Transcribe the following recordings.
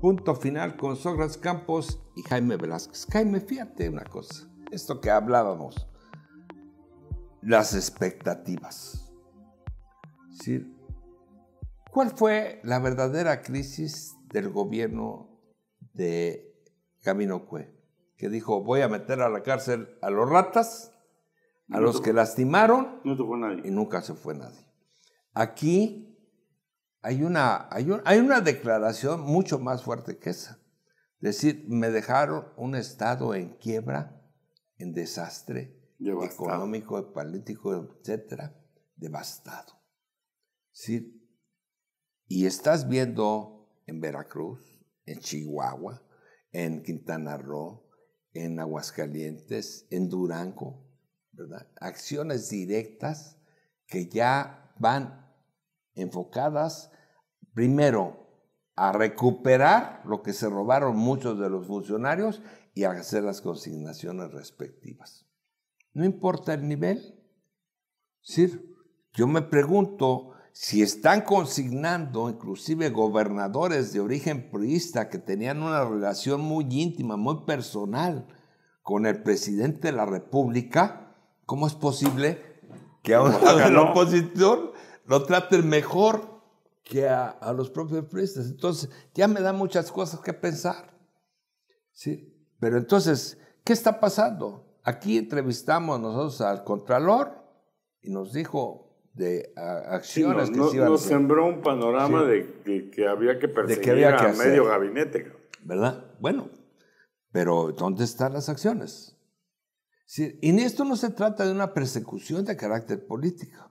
Punto final con Sogras Campos y Jaime Velázquez. Jaime, fíjate una cosa, esto que hablábamos, las expectativas. ¿cuál fue la verdadera crisis del gobierno de Camino Cue? Que dijo, voy a meter a la cárcel a los ratas, a los que lastimaron, y nunca se fue nadie. Aquí hay una, hay, hay una declaración mucho más fuerte que esa. Decir, me dejaron un Estado en quiebra, en desastre económico, político, etcétera, devastado. ¿Sí? Y estás viendo en Veracruz, en Chihuahua, en Quintana Roo, en Aguascalientes, en Durango, Acciones directas que ya van enfocadas primero a recuperar lo que se robaron muchos de los funcionarios y a hacer las consignaciones respectivas. No importa el nivel. Sí, yo me pregunto si están consignando inclusive gobernadores de origen priista que tenían una relación muy íntima, muy personal con el presidente de la República, ¿cómo es posible que a un opositor lo traten mejor que a, los propios priestes. Entonces, ya me da muchas cosas que pensar. ¿sí? Pero entonces, ¿qué está pasando? Aquí entrevistamos nosotros al Contralor y nos dijo de acciones que iban Nos sembró un panorama de, que, había que perseguir a medio gabinete. ¿Verdad? Bueno, pero ¿dónde están las acciones? y en esto no se trata de una persecución de carácter político.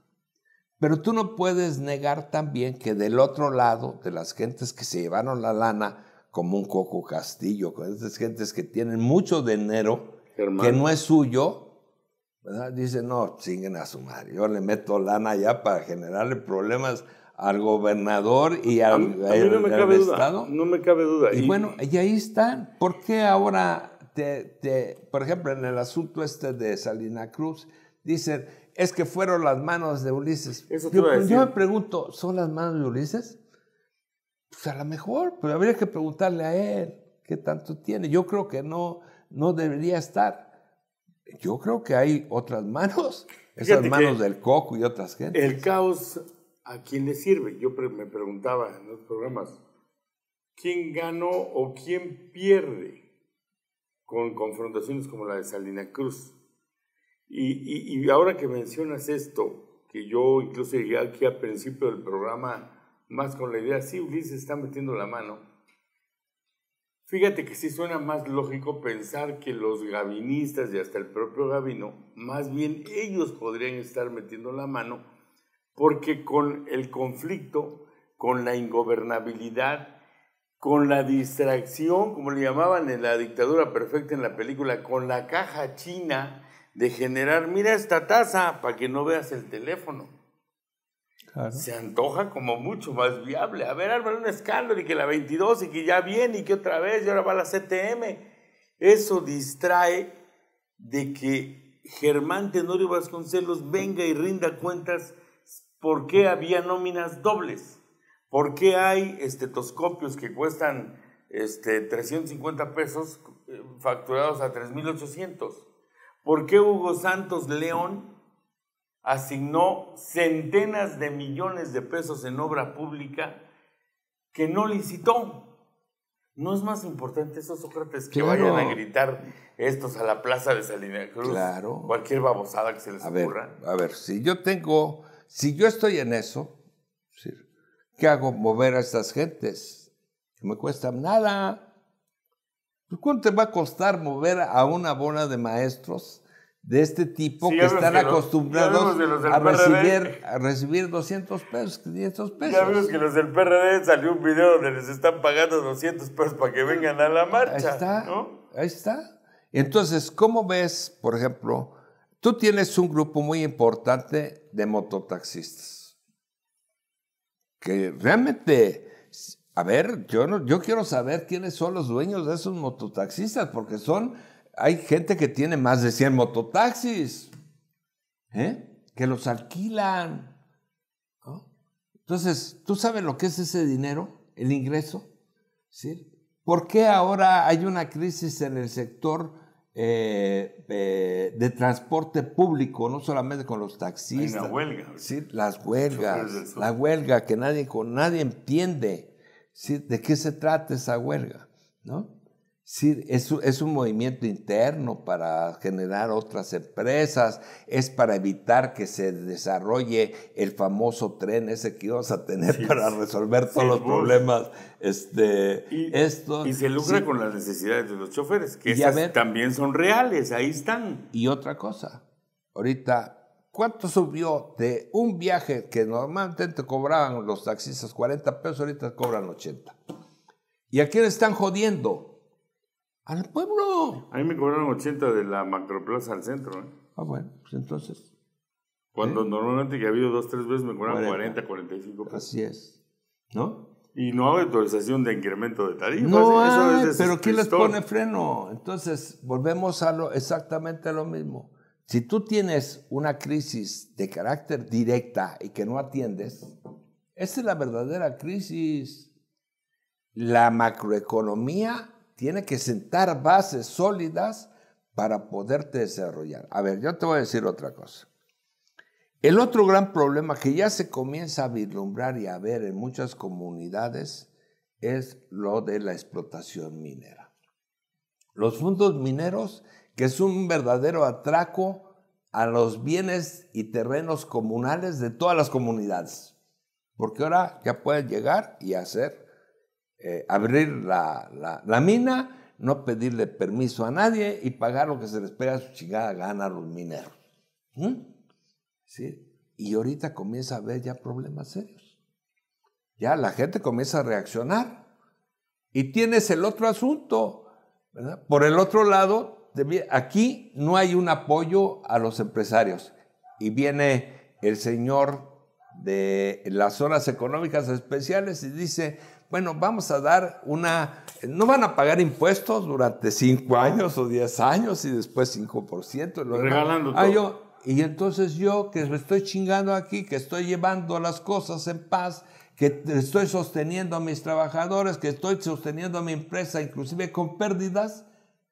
Pero tú no puedes negar también que del otro lado, de las gentes que se llevaron la lana, como un Coco Castillo, con estas gentes que tienen mucho dinero, que no es suyo, ¿verdad? dice, no, siguen a su madre, yo le meto lana ya para generarle problemas al gobernador y al, no me cabe duda, Estado. No me cabe duda. Y, bueno, y ahí están. ¿Por qué ahora, por ejemplo, en el asunto este de Salina Cruz, dicen, es que fueron las manos de Ulises. yo, me pregunto, ¿son las manos de Ulises? Pues a lo mejor, pero habría que preguntarle a él qué tanto tiene. Yo creo que no, no debería estar. Yo creo que hay otras manos, esas manos del coco y otras gente. El caos, ¿a quién le sirve? Yo me preguntaba en los programas, ¿quién ganó o quién pierde con confrontaciones como la de Salina Cruz? Y, ahora que mencionas esto, que yo incluso llegué aquí al principio del programa más con la idea, sí, Ulises está metiendo la mano. Fíjate que sí suena más lógico pensar que los gabinistas y hasta el propio Gabino, más bien ellos podrían estar metiendo la mano, porque con el conflicto, con la ingobernabilidad, con la distracción, como le llamaban en la dictadura perfecta en la película, con la caja china, de generar, mira esta tasa para que no veas el teléfono. Se antoja como mucho más viable. A ver, Álvaro, un escándalo y que la 22 y que ya viene y que otra vez y ahora va la CTM. Eso distrae de que Germán Tenorio Vasconcelos venga y rinda cuentas por qué había nóminas dobles, por qué hay estetoscopios que cuestan este, 350 pesos eh, facturados a 3,800 ¿Por qué Hugo Santos León asignó centenas de millones de pesos en obra pública que no licitó? ¿No es más importante eso, Sócrates, que vayan a gritar estos a la plaza de Salina Cruz? Claro. Cualquier babosada que se les a ocurra. a ver, si yo tengo, si yo estoy en eso, ¿qué hago? Mover a estas gentes. que me cuestan nada. Pues, ¿Cuánto te va a costar mover a una bola de maestros de este tipo que están acostumbrados a, recibir, recibir 200 pesos, 500 pesos? Ya vimos que los del PRD salió un video donde les están pagando 200 pesos para que vengan a la marcha. Ahí está. Ahí está. Entonces, ¿cómo ves, por ejemplo, tú tienes un grupo muy importante de mototaxistas que realmente a ver, yo, no, yo quiero saber quiénes son los dueños de esos mototaxistas, porque son, hay gente que tiene más de 100 mototaxis, ¿eh? que los alquilan. Entonces, ¿tú sabes lo que es ese dinero, el ingreso? ¿Sí? ¿Por qué ahora hay una crisis en el sector eh, eh, de transporte público, no solamente con los taxistas? huelga. Sí, las huelgas. La huelga que nadie, con nadie entiende. ¿De qué se trata esa huelga? ¿No? es, un movimiento interno para generar otras empresas, es para evitar que se desarrolle el famoso tren ese que vamos a tener para resolver todos los problemas. Este, y, y se lucra con las necesidades de los choferes, que esas también son reales, ahí están. Y otra cosa, ahorita ¿Cuánto subió de un viaje que normalmente cobraban los taxistas 40 pesos, ahorita cobran 80? ¿Y a quién están jodiendo? Al pueblo. A mí me cobraron 80 de la macroplaza al centro. ¿eh? Ah, bueno, pues entonces. Cuando ¿eh? normalmente que ha habido dos, tres veces me cobraron 40, 45 pesos. Así es. ¿No? Y no hay autorización de incremento de tarifas. No, pero ¿quién les pone freno? Entonces, volvemos a lo, exactamente a lo mismo. Si tú tienes una crisis de carácter directa y que no atiendes, esa es la verdadera crisis. La macroeconomía tiene que sentar bases sólidas para poderte desarrollar. A ver, yo te voy a decir otra cosa. El otro gran problema que ya se comienza a vislumbrar y a ver en muchas comunidades es lo de la explotación minera. Los fondos mineros que es un verdadero atraco a los bienes y terrenos comunales de todas las comunidades. Porque ahora ya puedes llegar y hacer, eh, abrir la, mina, no pedirle permiso a nadie y pagar lo que se les pega a su chingada gana a los mineros. ¿Mm? Y ahorita comienza a haber ya problemas serios. Ya la gente comienza a reaccionar. Y tienes el otro asunto. ¿verdad? Por el otro lado, aquí no hay un apoyo a los empresarios. Y viene el señor de las zonas económicas especiales y dice, bueno, vamos a dar una, no van a pagar impuestos durante cinco años o 10 años y después 5%. Lo Regalando ah, todo. y entonces yo que me estoy chingando aquí, que estoy llevando las cosas en paz, que estoy sosteniendo a mis trabajadores, que estoy sosteniendo a mi empresa, inclusive con pérdidas,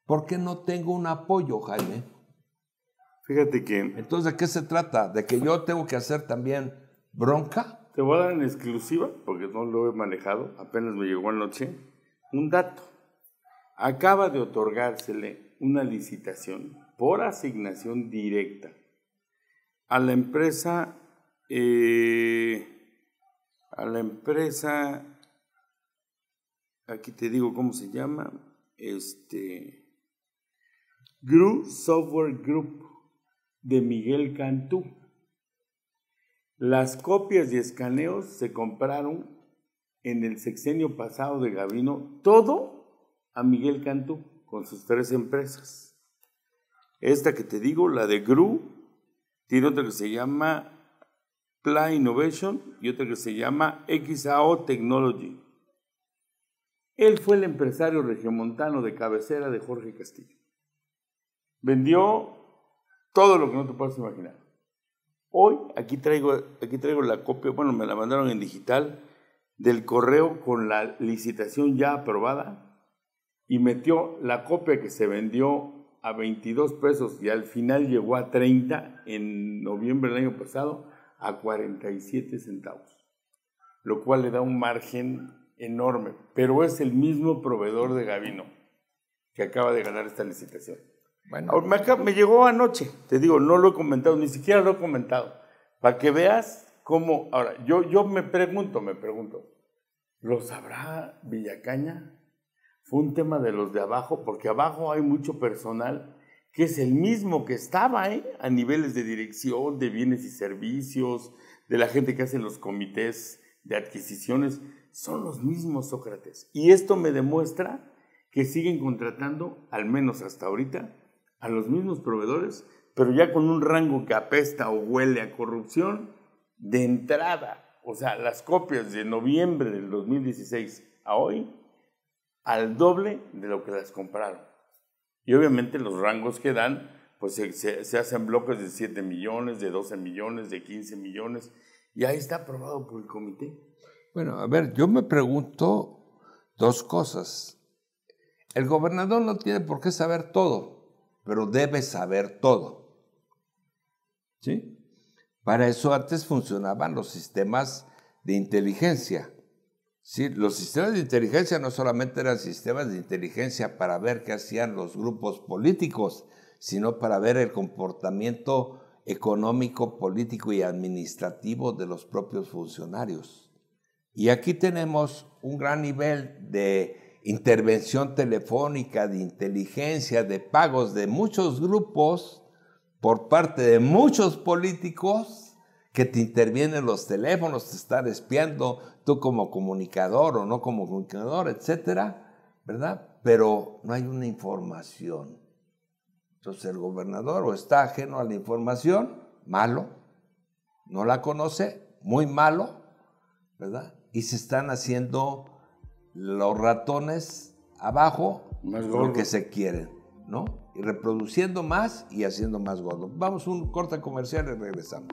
¿Por qué no tengo un apoyo, Jaime? Fíjate que... Entonces, ¿de qué se trata? ¿De que yo tengo que hacer también bronca? Te voy a dar en exclusiva, porque no lo he manejado, apenas me llegó anoche, un dato. Acaba de otorgársele una licitación por asignación directa a la empresa eh, a la empresa aquí te digo cómo se llama este Gru Software Group de Miguel Cantú. Las copias y escaneos se compraron en el sexenio pasado de Gabino todo a Miguel Cantú con sus tres empresas. Esta que te digo, la de Gru, tiene otra que se llama Play Innovation y otra que se llama XAO Technology. Él fue el empresario regiomontano de cabecera de Jorge Castillo vendió todo lo que no te puedes imaginar. Hoy aquí traigo, aquí traigo la copia, bueno, me la mandaron en digital, del correo con la licitación ya aprobada y metió la copia que se vendió a 22 pesos y al final llegó a 30 en noviembre del año pasado a 47 centavos, lo cual le da un margen enorme, pero es el mismo proveedor de Gavino que acaba de ganar esta licitación. Bueno, pues, me, llegó anoche, te digo, no lo he comentado, ni siquiera lo he comentado, para que veas cómo, ahora, yo, yo me pregunto, me pregunto, ¿lo sabrá Villacaña? Fue un tema de los de abajo, porque abajo hay mucho personal que es el mismo que estaba ¿eh? a niveles de dirección, de bienes y servicios, de la gente que hace los comités de adquisiciones, son los mismos Sócrates. Y esto me demuestra que siguen contratando, al menos hasta ahorita, a los mismos proveedores, pero ya con un rango que apesta o huele a corrupción de entrada. O sea, las copias de noviembre del 2016 a hoy, al doble de lo que las compraron. Y obviamente los rangos que dan, pues se, hacen bloques de 7 millones, de 12 millones, de 15 millones, y ahí está aprobado por el comité. Bueno, a ver, yo me pregunto dos cosas. El gobernador no tiene por qué saber todo pero debe saber todo. ¿Sí? Para eso antes funcionaban los sistemas de inteligencia. ¿Sí? Los sistemas de inteligencia no solamente eran sistemas de inteligencia para ver qué hacían los grupos políticos, sino para ver el comportamiento económico, político y administrativo de los propios funcionarios. Y aquí tenemos un gran nivel de intervención telefónica, de inteligencia, de pagos de muchos grupos por parte de muchos políticos que te intervienen los teléfonos, te están espiando tú como comunicador o no como comunicador, etcétera, ¿verdad? Pero no hay una información. Entonces el gobernador o está ajeno a la información, malo, no la conoce, muy malo, ¿verdad? Y se están haciendo los ratones abajo más lo que se quieren, ¿no? Y reproduciendo más y haciendo más gordo. Vamos a un corta comercial y regresamos.